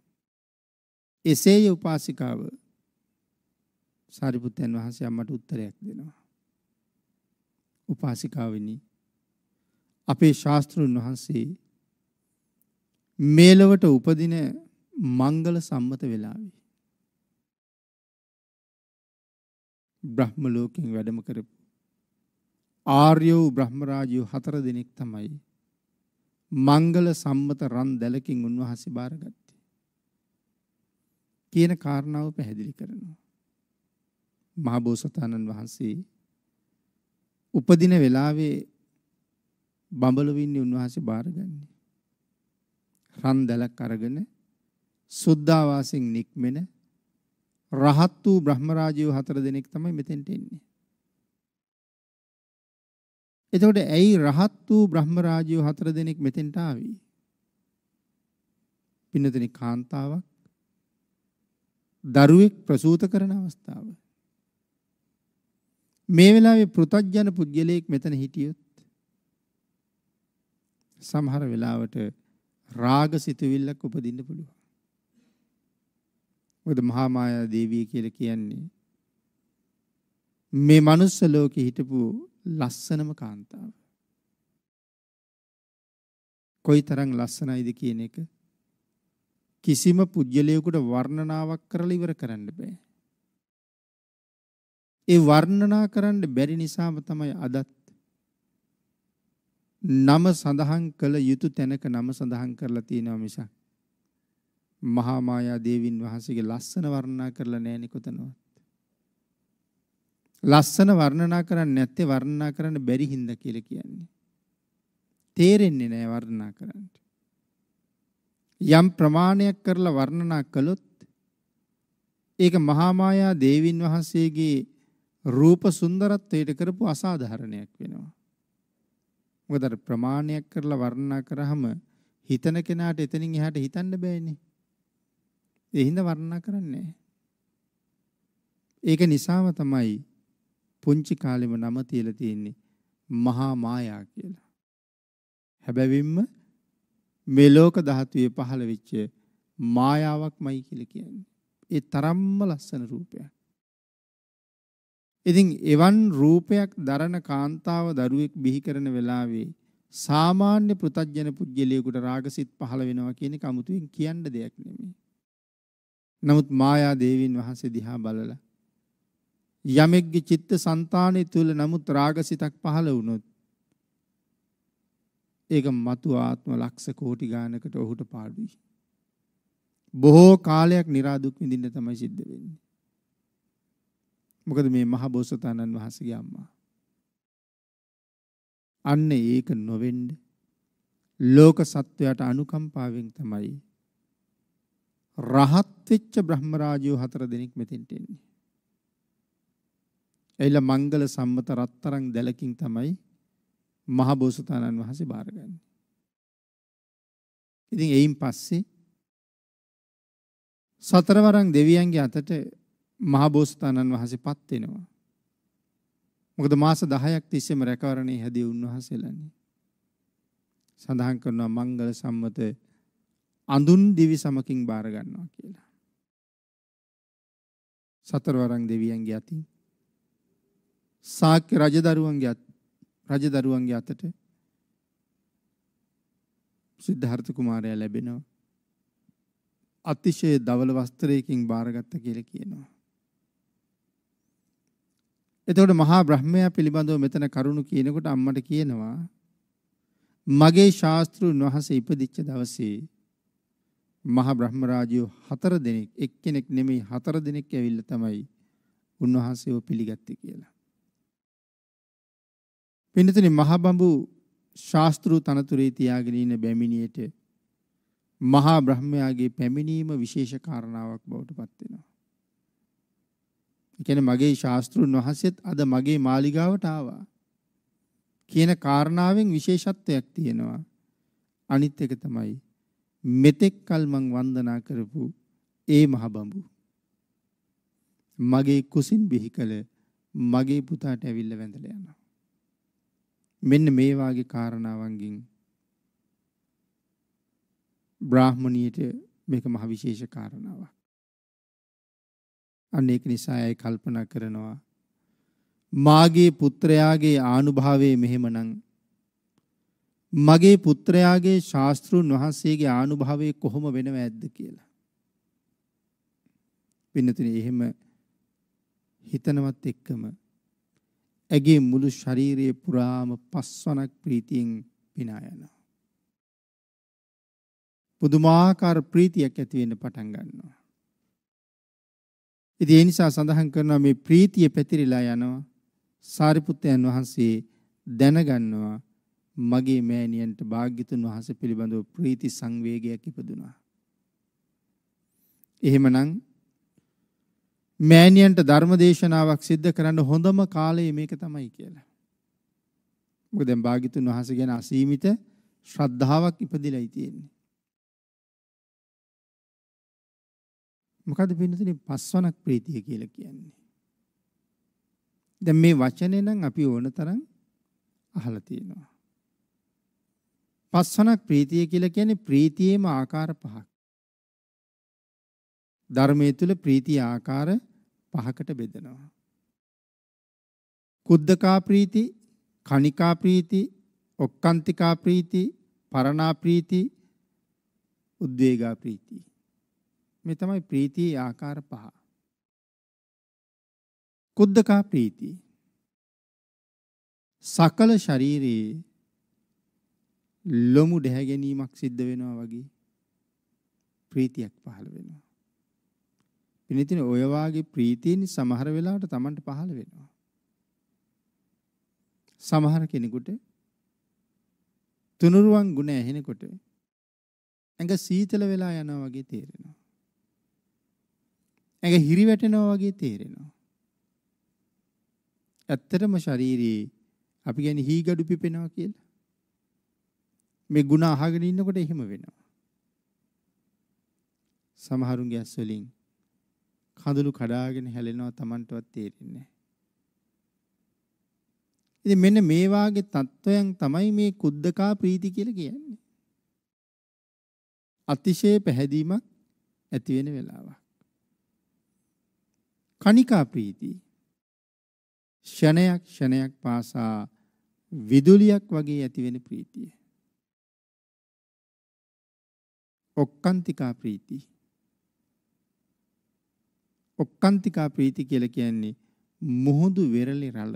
Speaker 1: එසේය උපාසිකාව සාරිපුත්තයන් වහන්සේ අම්මට උත්තරයක් දෙනවා. උපාසිකාවෙනි අපේ ශාස්ත්‍රුන් වහන්සේ මේලවට උපදින මංගල සම්මත වෙලාවේ බ්‍රහ්ම ලෝකෙන් වැඩම කරපු ආර්යෝ බ්‍රහ්ම රාජයෝ හතර දිනක් තමයි මංගල සම්මත රන් දැලකින් උන්වහන්සේ බාරගත්තේ කියන කාරණාව පැහැදිලි කරනවා. මහා බෝසතාණන් වහන්සේ උපදින වෙලාවේ බඹලොව ඉන්නේ උන්වහන්සේ බාරගන්නේ. රන් දැලක් අරගෙන සුද්ධාවාසෙන් නික්මෙන රහත් වූ බ්‍රහ්මරාජයෝ හතර දෙනෙක් තමයි මෙතෙන්ට එන්නේ. එතකොට ඇයි රහත් වූ බ්‍රහ්ම රාජ්‍යෝ හතර දෙනෙක් මෙතෙන්ට ආවේ? පින්නතනි කාන්තාවක් දරුවෙක් ප්‍රසූත කරන අවස්ථාව. මේ වෙලාවේ පෘතජන පුද්ගලයෙක් මෙතන හිටියොත් සමහර වෙලාවට රාග සිතුවිල්ලක් උපදින්න පුළුවන්. මොකද මහා මායා දේවිය කියලා කියන්නේ මේ manuss ලෝකේ හිටපු ලස්සනම කාන්තාව. කොයිතරම් ලස්සනයිද කියන එක කිසිම පුජ්‍යලයකට වර්ණනාවක් කරලා ඉවර කරන්න බෑ. ඒ වර්ණනා කරන්න බැරි නිසාම තමයි අදත් නම සඳහන් කළ යුතු තැනක නම සඳහන් කරලා තියෙනවා මිසක් මහා මායා දේවින් වහන්සේගේ ලස්සන වර්ණනා කරලා නැහැ නේ කොතනවත්. ලස්සන වර්ණනා කරන්නේ නැත්තේ වර්ණනා කරන්න බැරි හින්දා කියලා කියන්නේ. තේරෙන්නේ නැහැ වර්ණනා කරන්න. යම් ප්‍රමාණයක් කරලා වර්ණනා කළොත් ඒක මහා මායා දේවින් වහන්සේගේ රූප සුන්දරත්වයට කරපු අසාධාරණයක් වෙනවා. මොකද අර ප්‍රමාණයක් කරලා වර්ණනා කරාම හිතන කෙනාට එතනින් එහාට හිතන්න බෑනේ. ඒ හින්දා වර්ණනා කරන්නේ නැහැ. ඒක නිසාම තමයි පුංචි කාලෙම නම තියලා තියෙන්නේ මහා මායා කියලා. හැබැවින්ම මේ ලෝක ධාතුවේ පහළ වෙච්ච මායාවක්මයි කියලා කියන්නේ. ඒ තරම්ම ලස්සන රූපයක්. ඉතින් එවන් රූපයක් දරන කාන්තාව දරුවෙක් බිහි කරන වෙලාවේ සාමාන්‍ය පෘතජන පුජ්‍යලියෙකුට රාගසිත පහළ වෙනවා කියන කමුතුවෙන් කියන්න දෙයක් නෙමෙයි. නමුත් මායා දේවීන් වහන්සේ දිහා බලලා යමෙක්ගේ චිත්ත સંතාණය තුල නමුත් රාගසිතක් පහළ වුණොත් ඒක මතු ආත්ම ලක්ෂ කෝටි ගානකට ඔහුට පාඩුයි. බොහෝ කාලයක් નિરાදුක් විඳින්න තමයි සිද්ධ වෙන්නේ. මොකද මේ මහ බෝසතාණන් වහන්සේගේ අම්මා. අන්න ඒක නොවෙන්න ලෝක සත්වයාට අනුකම්පාවෙන් තමයි රහත් වෙච්ච බ්‍රහ්මරාජයෝ හතර දෙනෙක් මෙතෙන්ට එන්නේ. එයිලා මංගල සම්මත රත්තරන් දැලකින් තමයි මහ බෝසතාණන් වහන්සේ බාරගන්නේ. ඉතින් එයින් පස්සේ සතරවරම් දෙවියන්ගේ අතට මහ බෝසතාණන් වහන්සේපත් වෙනවා. මොකද මාස 10ක් තිස්සේම රැකවරණේ හැදී උන්වහන්සේලානේ. සඳහන් කරනවා මංගල සම්මත අඳුන් දිවි සමකින් බාර ගන්නවා කියලා. සතරවරම් දෙවියන්ගේ අතින් ශාක්‍ය රජදරුවන්ගේ රජදරුවන්ගේ අතට සිද්ධාර්ථ කුමාරයා ලැබෙනවා. අතිශය දවල වස්ත්‍රයකින් බාරගත්ත කියලා කියනවා. එතකොට මහා බ්‍රහ්මයා පිළිබඳව මෙතන කරුණු කියනකොට අම්මට කියනවා මගේ ශාස්ත්‍රුන් වහන්සේ ඉපදිච්ච දවසේ මහා බ්‍රහ්ම රාජයෝ හතර දෙනෙක් එක්කෙනෙක් නෙමෙයි හතර දෙනෙක් ඇවිල්ලා තමයි උන්වහන්සේව පිළිගත්තේ කියලා. පින්නතුනි මහබඹු ශාස්ත්‍රු තනතුරේ තියාගෙන ඉන්න බැමිණියට මහා බ්‍රහ්මයාගේ පැමිණීම විශේෂ කාරණාවක් බවට පත් වෙනවා. ඒ කියන්නේ මගේ ශාස්ත්‍රුන් වහන්සේත් අද මගේ මාලිගාවට ආවා කියන කාරණාවෙන් විශේෂත්වයක් තියෙනවා. අනිත් එක තමයි මෙතෙක් කල මං වන්දනා කරපු ඒ මහබඹු මගේ කුසින් බිහි කළ මගේ පුතාට ඇවිල්ලා වැඳලා යනවා. මෙන්න මේ වාගේ කාරණාවන්ගින් බ්‍රාහ්මණියට මේක මහ විශේෂ කාරණාවක්. අන්න ඒක නිසා අය කල්පනා කරනවා මාගේ පුත්‍රයාගේ ආනුභාවය මෙහෙමනම් මගේ පුත්‍රයාගේ ශාස්ත්‍රුන් වහන්සේගේ ආනුභාවය කොහොම වෙනව ඇද්ද කියලා. පින්නතුනේ එහෙම හිතනවත් එක්කම ඇගේ මුළු ශරීරයේ පුරාම පස්වනක් ප්‍රීතියෙන් පිනා යනවා. පුදුමාකාර ප්‍රීතියක් ඇති වෙන්න පටන් ගන්නවා. ඉතින් ඒ නිසා සඳහන් කරනවා මේ ප්‍රීතිය පැතිරිලා යනවා. සාරිපුත්තයන් වහන්සේ දැනගන්නවා මගේ මෑණියන්ට භාග්‍යතුන් වහන්සේ පිළිබඳව ප්‍රීති සංවේගයක් ඉපදුනා. එහෙමනම් මෑණියන්ට ධර්ම දේශනාවක් සිද්ධ කරන්න හොඳම කාලය මේක තමයි කියලා. මොකද දැන් භාග්‍යතුන් වහන්සේ ගැන අසීමිත ශ්‍රද්ධාවක් ඉපදිලායි තියෙන්නේ. මොකද පින්නතුනේ පස්වනක් ප්‍රීතිය කියලා කියන්නේ. දැන් මේ වචනේ නම් අපි ඕන තරම් අහලා තියෙනවා. පස්වනක් ප්‍රීතිය කියලා කියන්නේ ප්‍රීතියේම ආකාර පහක්. ධර්මයේ තුල ප්‍රීතිය ආකාර පහකට බෙදෙනවා. කුද්දකා ප්‍රීති, කණිකා ප්‍රීති, ඔක්කාන්තිකා ප්‍රීති, පරණා ප්‍රීති, උද්වේගා ප්‍රීති. මේ තමයි ප්‍රීතියේ ආකාර පහ. කුද්දකා ප්‍රීති. සකල ශරීරයේ ලොමු ඩැහැ ගැනීමක් සිද්ධ වෙනවා වගේ ප්‍රීතියක් පහළ වෙනවා. පිනිතින ඔය වාගේ ප්‍රීතියනි සමහර වෙලාවට Tamanට පහළ වෙනවා. සමහර කෙනෙකුට තුනුරුවන් ගුණ ඇහෙනකොට ඇඟ සීතල වෙලා යනවා වගේ තේරෙනවා. ඇඟ හිරිවැටෙනවා වගේ තේරෙනවා. ඇත්තටම ශාරීරියේ අපි කියන්නේ හීගඩු පිපෙනවා කියලා. මේ ಗುಣ අහගෙන ඉන්නකොට එහෙම වෙනවා. සමහරුන්ගේ ඇස් වලින් කඳුළු කඩාගෙන හැලෙනවා Tamanටවත් තේරෙන්නේ ඉතින් මෙන්න මේ වාගේ தত্ত্বයන් තමයි මේ කුද්දකා ප්‍රීති කියලා කියන්නේ. අතිශය පැහැදීමක් ඇති වෙන වෙලාවක්. කණිකා ප්‍රීති ෂණයක් ෂණයක් පාසා විදුලියක් වගේ ඇති වෙන ප්‍රීතිය. ඔක්කාන්තිකා ප්‍රීතිය ඔක්කාන්තිකා ප්‍රීති කියලා කියන්නේ මුහුදු වෙරළේ රළ.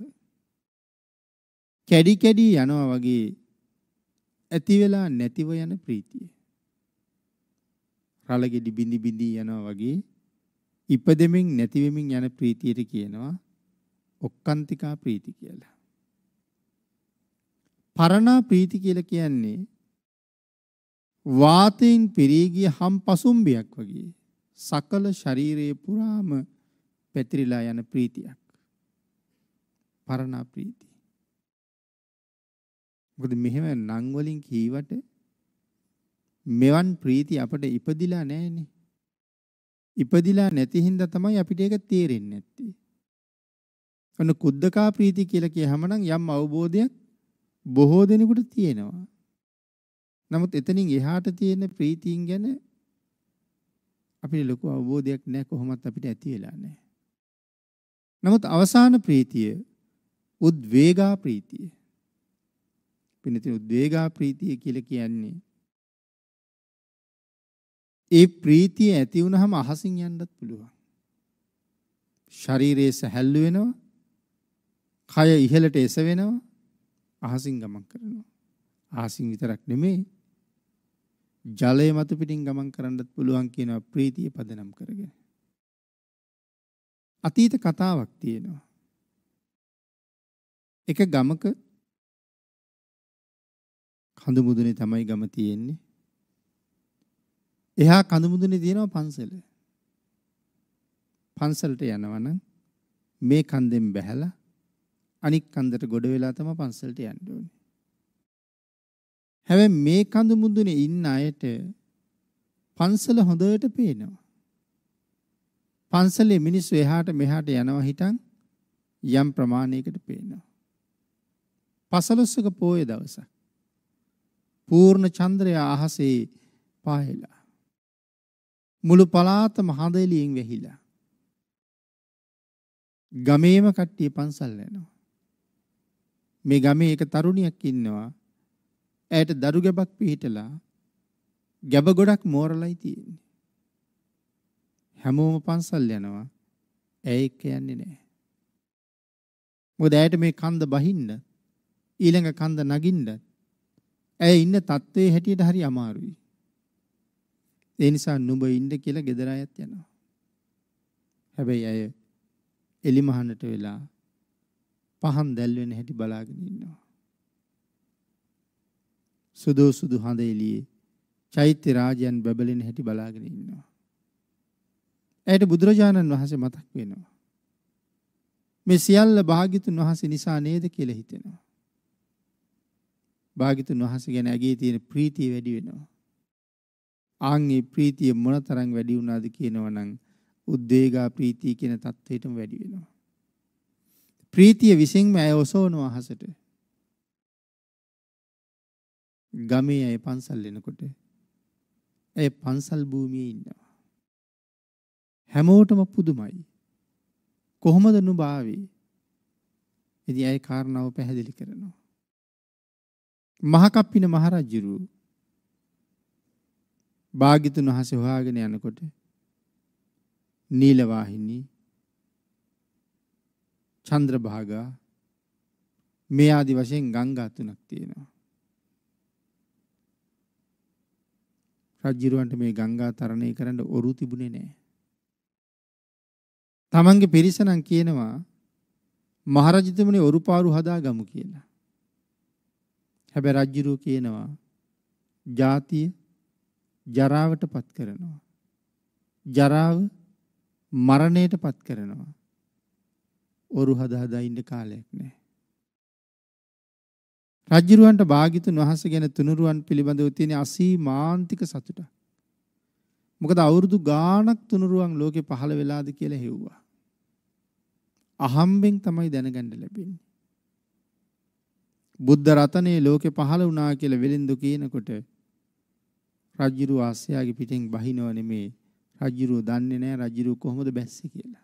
Speaker 1: කැඩි කැඩි යනවා වගේ ඇති වෙලා නැතිව යන ප්‍රීතිය. රළ ගෙඩි බිඳි බිඳි යනවා වගේ ඉපදෙමින් නැති වෙමින් යන ප්‍රීතියට කියනවා ඔක්කාන්තිකා ප්‍රීති කියලා. පරණා ප්‍රීති කියලා කියන්නේ වාතයෙන් පිරී ගිය හම් පසුම්බියක් වගේ. සකල ශරීරයේ පුරාම පැතිරිලා යන ප්‍රීතියක්. පරණ ප්‍රීතිය. මොකද මෙහෙම නම් වලින් කීවට මෙවන් ප්‍රීතිය අපට ඉපදිලා නැහැනේ. ඉපදිලා නැති හින්දා තමයි අපිට ඒක තේරෙන්නේ නැත්තේ. අන්න කුද්දකා ප්‍රීති කියලා කියහමනම් යම් අවබෝධයක් බොහෝ දෙනෙකුට තියෙනවා. නමුත් එතනින් එහාට තියෙන ප්‍රීතියන් ගැන අපිට ලොකු අවබෝධයක් නැහැ කොහොමත් අපිට ඇති වෙලා නැහැ. නමුත් අවසාන ප්‍රීතිය උද්වේගා ප්‍රීතිය. පින්නතින උද්වේගා ප්‍රීතිය කියලා කියන්නේ ඒ ප්‍රීතිය ඇති වුනහම අහසින් යන්නත් පුළුවන්. ශරීරයේ සැහැල්ලු වෙනවා. කය ඉහළට එසවෙනවා. අහසින් ගමන් කරනවා. අහසින් විතරක් නෙමෙයි ජලය මත පිටින් ගමන් කරන්නත් පුළුවන් කියනවා ප්‍රීතිය පදනම් කරගෙන. අතීත කතාවක් තියෙනවා. එක ගමක කඳු මුදුනේ තමයි ගම තියෙන්නේ. එහා කඳු මුදුනේ තියෙනවා පන්සල. පන්සලට යනවනම් මේ කන්දෙන් බැහැලා අනික් කන්දට ගොඩ වෙලා තමයි පන්සලට යන්න ඕනේ. හැබැයි මේ කඳු මුදුනේ ඉන්න අයට පන්සල හොඳට පේනවා. පන්සලේ මිනිස්සු එහාට මෙහාට යනවා හිටන් යම් ප්‍රමාණයකට පේනවා. පසළොස්වක පෝය දවස. පූර්ණ චන්ද්‍රයා අහසේ පායලා. මුළු පලාතම හඳෙලියෙන් වැහිලා. ගමේම කට්ටිය පන්සල් යනවා. මේ ගමේ එක තරුණියක් ඉන්නවා ඇයට දරු ගැබක් පිහිටලා ගැබ ගොඩක් මෝරලයි තියෙන්නේ. හැමෝම පන්සල් යනවා. ඇයි එක්ක යන්නේ නැහැ. මොකද ඇයට මේ කන්ද බහින්න ඊළඟ කන්ද නගින්න ඇය ඉන්න තත්ත්වයේ හැටියට හරි අමාරුයි. ඒ නිසා නුඹ ඉන්න කියලා ගෙදර අයත් යනවා. හැබැයි ඇය එලිමහනට වෙලා පහන් දැල්වෙන හැටි බලාගෙන ඉන්නවා. සුදෝ සුදු හඳ එළියේ චෛත්‍ය රාජයන් බබලෙන හැටි බලාගෙන ඉන්නවා. ඇයට බුදුරජාණන් වහන්සේ මතක් වෙනවා. මේ සියල්ල භාග්‍යතුන් වහන්සේ නිසා නේද කියලා හිතෙනවා. භාග්‍යතුන් වහන්සේ ගැන ඇගේ තියෙන ප්‍රීතිය වැඩි වෙනවා. ආන්ගේ ප්‍රීතිය මොනතරම් වැඩි වුණාද කියනවා නම් උද්වේගා ප්‍රීතිය කියන தത്വෙටම වැඩි වෙනවා. ප්‍රීතිය විසින්ම ඇය ඔසවනවා අහසට. ගමේ අය පන්සල් එනකොට ඇය පන්සල් භූමියේ ඉන්නවා. හැමෝටම පුදුමයි. කොහොමද නුභාවේ? ඉතින් ඇය කාරණාව පැහැදිලි කරනවා. මහකප්පින මහරජුරු භාග්‍යතුන් වහන්සේ හොයාගෙන යනකොට නීලවාහිනී චන්ද්‍රභාගා මේ ආදි වශයෙන් ගංගා තුනක් තියෙනවා. රජිරුවන්ට මේ ගංගා තරණය කරන්න ඔරු තිබුණේ නැහැ. තමන්ගේ පිරිස නම් කියනවා මහරජතුමනි ඔරු පාරු හදාගමු කියලා. හැබැයි රජිරුව කියනවා ජාතිය ජරාවට පත් කරනවා. ජරාව මරණයට පත් කරනවා. ඔරු හදා හදා ඉන්න කාලයක් නැහැ. රජ්ජුරුවන්ට භාග්‍යතුන් වහන්සේ ගැන තුනුරුවන් පිළිබඳව තියෙන අසීමාන්තික සතුට. මොකද අවුරුදු ගාණක් තුනුරුවන් ලෝකේ පහළ වෙලාද කියලා හෙව්වා. අහම්බෙන් තමයි දැනගන්න ලැබෙන්නේ. බුද්ධ රතනේ ලෝකේ පහළ වුණා කියලා වෙලින්දු කියනකොට රජ්ජුරුව ආස්යාගේ පිටින් බහිනව නෙමේ රජ්ජුරුව දන්නේ නැහැ රජ්ජුරුව කොහොමද බැස්සේ කියලා.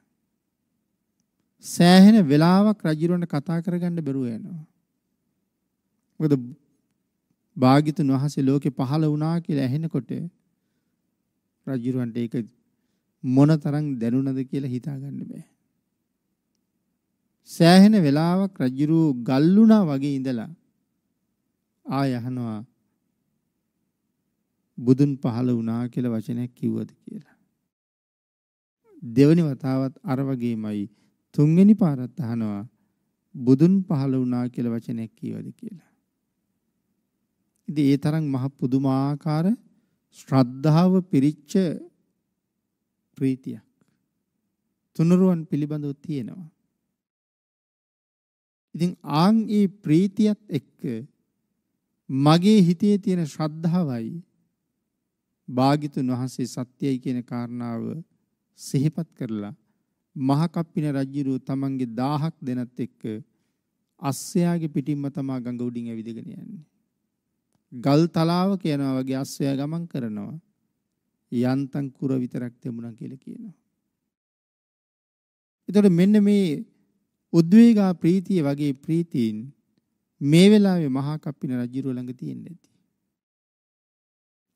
Speaker 1: සෑහෙන වෙලාවක් රජ්ජුරුවන්ට කතා කරගන්න බැරුව යනවා. මොකද භාග්‍යතුන් වහන්සේ ලෝකේ පහළ වුණා කියලා ඇහෙනකොට රජුරවන්ට ඒක මොනතරම් දැනුණද කියලා හිතාගන්න බෑ. සෑහෙන වෙලාවක් රජුරු ගල්ුණා වගේ ඉඳලා ආය අහනවා බුදුන් පහළ වුණා කියලා වචනයක් කිව්වද කියලා. දෙවනි වතාවත් අර වගේමයි තුන්වෙනි පාරත් අහනවා බුදුන් පහළ වුණා කියලා වචනයක් කියවද කියලා. ඉතින් ඒ තරම් මහ පුදුමාකාර ශ්‍රද්ධාව පිරිච්ච ප්‍රීතියක් තුනුරුවන් පිළිබඳව තියෙනවා. ඉතින් ආන් ඒ ප්‍රීතියත් එක්ක මගේ හිතේ තියෙන ශ්‍රද්ධාවයි භාගිතුන් වහන්සේ සත්‍යයි කියන කාරණාව සිහිපත් කරලා මහ කප්පින රජුරු තමන්ගේ 1000ක් දෙනත් එක්ක අස්සයාගේ පිටින්ම තමා ගඟ උඩින් ඇවිදගෙන යන්නේ. ගල් තලාව කියනවා වගේ අස්සය ගමන් කරනවා. යන්තම් කුර විතරක් තිබුණා කියලා කියනවා. එතකොට මෙන්න මේ උද්වේගා ප්‍රීතිය වගේ ප්‍රීතීන් මේ වෙලාවේ මහා කප්පින රජුරුව ළඟ තියෙන්නේ නැති.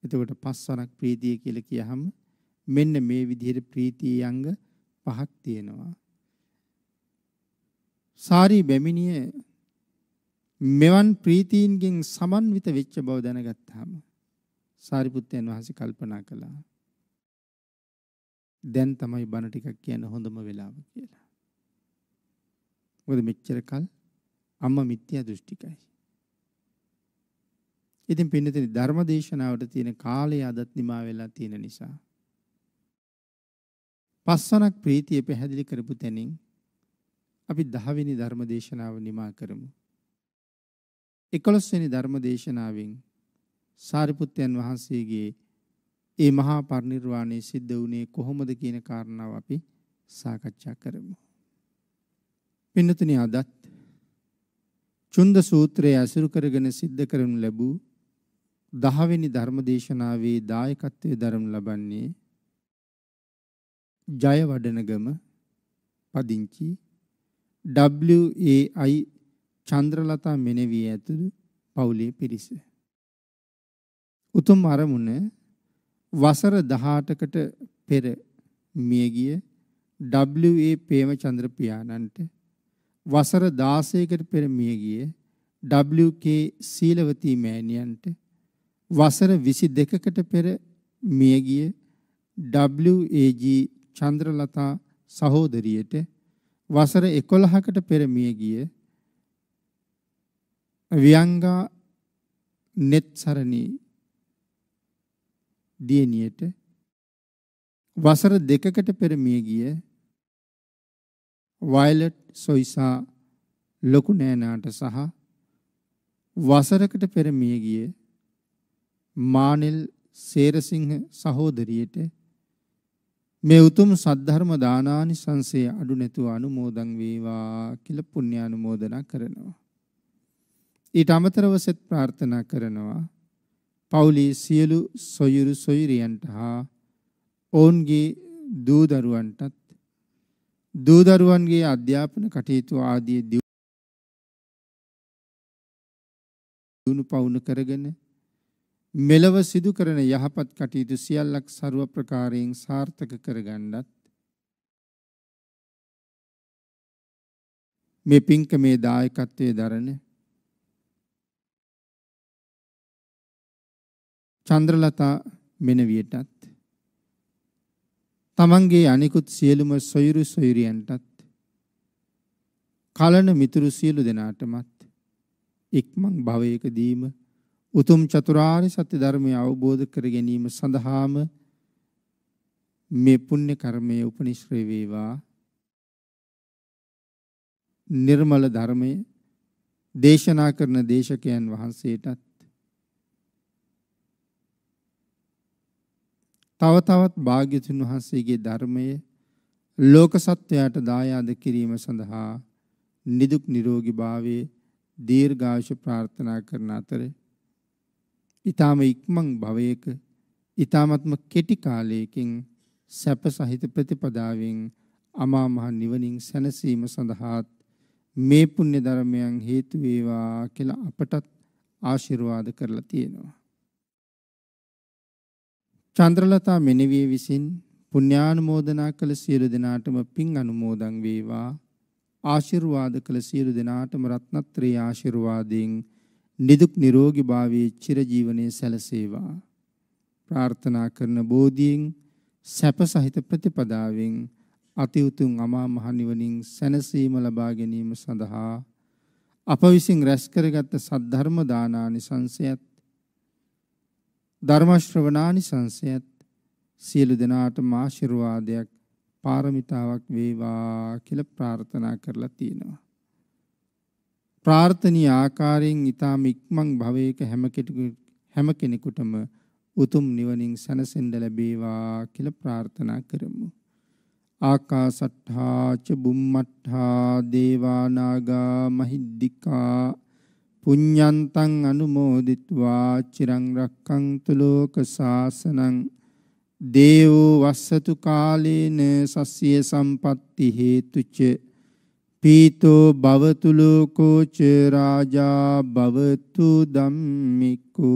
Speaker 1: එතකොට පස්වරක් ප්‍රීතිය කියලා කියහම මෙන්න මේ විදිහට ප්‍රීතියේ අංග පහක් තියෙනවා. සාරි බැමිණිය මෙවන් ප්‍රීතීන්ගෙන් සමන්විත වෙච්ච බව දැනගත්තාම සාරිපුත්තයන් වහන්සේ කල්පනා කළා. දැන් තමයි බණ ටිකක් කියන්න හොඳම වෙලාව කියලා. මොකද මෙච්චර කල් අම්මා මිත්‍යා දෘෂ්ටිකයි. ඉතින් පින්නතින ධර්මදේශනාවට තියෙන කාලය අදත් නිමා වෙලා තියෙන නිසා පස්සනක් ප්‍රීතිය පැහැදිලි කරපු තැනින් අපි 10 වෙනි ධර්මදේශනාව නිමා කරමු. 11 වෙනි ධර්ම දේශනාවෙන් සාරිපුත්යන් වහන්සේගේ ඒ මහා පරිනිර්වාණය සිද්ධ වුණේ කොහොමද කියන කාරණාව අපි සාකච්ඡා කරමු. පින්නතුනි අදත් චුන්ද සූත්‍රයේ අසුරු කරගෙන සිද්ධ කරනු ලැබූ 10 වෙනි ධර්ම දේශනාවේ දායකත්වයේ ධර්ම ලබන්නේ ජයවඩනගම පදිංචි WAI චන්ද්‍රලතා මෙනෙවිය ඇතුළු පවුලේ පිරිස. උතුම් අරමුණ වසර 18කට පෙර මියගිය W.A. ප්‍රේමචන්ද්‍ර පියාණන්ට වසර 16කට පෙර මියගිය W.K. සීලවතී මෑණියන්ට වසර 22කට පෙර මියගිය W.A.G. චන්ද්‍රලතා සහෝදරියට වසර 11කට පෙර මියගිය වියංගා netසරණී දියණියට වසර දෙකකට පෙර මිය ගිය වයලට් සොයිසා ලොකු නෑනාට සහ වසරකට පෙර මිය ගිය මානෙල් සේරසිංහ සහෝදරියට මේ උතුම් සද්ධර්ම දානානි සංසය අඩු නැතුව අනුමෝදන් වේවා කියලා පුණ්‍ය අනුමෝදනා කරනවා ඊට අමතරව සෙත් ප්‍රාර්ථනා කරනවා පවුලේ සියලු සොයුරු සොයුරියන්ට හා ඔවුන්ගේ දූ දරුවන්ටත් දූ දරුවන්ගේ අධ්‍යාපන කටයුතු ආදී දියුණු පවුණු කරගෙන මෙලව සිදු කරන යහපත් කටයුතු සියල්ලක් ਸਰව ප්‍රකාරයෙන් සාර්ථක කරගන්නත් මේ පින්කමේ දායකත්වයේ දරණ චන්ද්‍රලතා මෙනවියටත් තමන්ගේ අනිකුත් සියලුම සොයුරු සොයුරියන්ටත් කලන මිතුරු සියලු දෙනාටමත් ඉක්මන් භවයකදීම උතුම් චතුරාර්ය සත්‍ය ධර්මය අවබෝධ කර ගැනීම සඳහාම මේ පුණ්‍ය කර්මය උපනිශ්‍රේ වේවා නිර්මල ධර්මයේ දේශනා කරන දේශකයන් වහන්සේටත් තව තවත් භාග්‍යතුන් වහන්සේගේ ධර්මය ලෝක සත්වයාට දායාද කිරීම සඳහා නිදුක් නිරෝගී භාවයේ දීර්ඝායුෂ ප්‍රාර්ථනා කරන අතර ඊ타ම ඉක්මන් භවයක ඊ타මත්ම කෙටි කාලයකින් සැප සහිත ප්‍රතිපදාවෙන් අමා මහ නිවනින් සැනසීම සඳහාත් මේ පුණ්‍ය ධර්මයන් හේතු වේවා කියලා අපටත් ආශිර්වාද කරලා තියෙනවා චන්ද්‍රලතා මෙනෙවිය විසින් පුණ්‍යානුමෝදනා කළ සියලු දෙනාටම පින් අනුමෝදන් වේවා. ආශිර්වාද කළ සියලු දෙනාටම රත්නත්‍රේ ආශිර්වාදයෙන් නිදුක් නිරෝගී භාවයේ චිරජීවනයේ සැලසේවා. ප්‍රාර්ථනා කරන බෝධියෙන් සැප සහිත ප්‍රතිපදාවෙන් අති උතුම් අමා මහ නිවනින් සැනසීම ලබා ගැනීම සඳහා අප විසින් රැස් කරගත් සද්ධර්ම දානානිසංසයත් ධර්ම ශ්‍රවණානිසංසයත් සියලු දෙනාටම ආශිර්වාදයක් පාරමිතාවක් වේවා කියලා ප්‍රාර්ථනා කරලා තියෙනවා. ප්‍රාර්ථනීය ආකාරයෙන් ඊටම ඉක්මන් භවයක හැම හැම කෙනෙකුටම උතුම් නිවනින් සැනසෙන්න ලැබේවා කියලා ප්‍රාර්ථනා කරමු. ආකාසට්ඨා ච බුම්මට්ඨා දේවා නාග මහිද්దికා පුඤ්ඤන්තං අනුමෝදිත්වා චිරං රක්ඛන්තු ලෝක සාසනං දේවෝ වස්සතු කාලේන සස්සිය සම්පatti හේතුච පීතෝ භවතු ලෝකෝ ච රාජා භවතු ධම්මිකෝ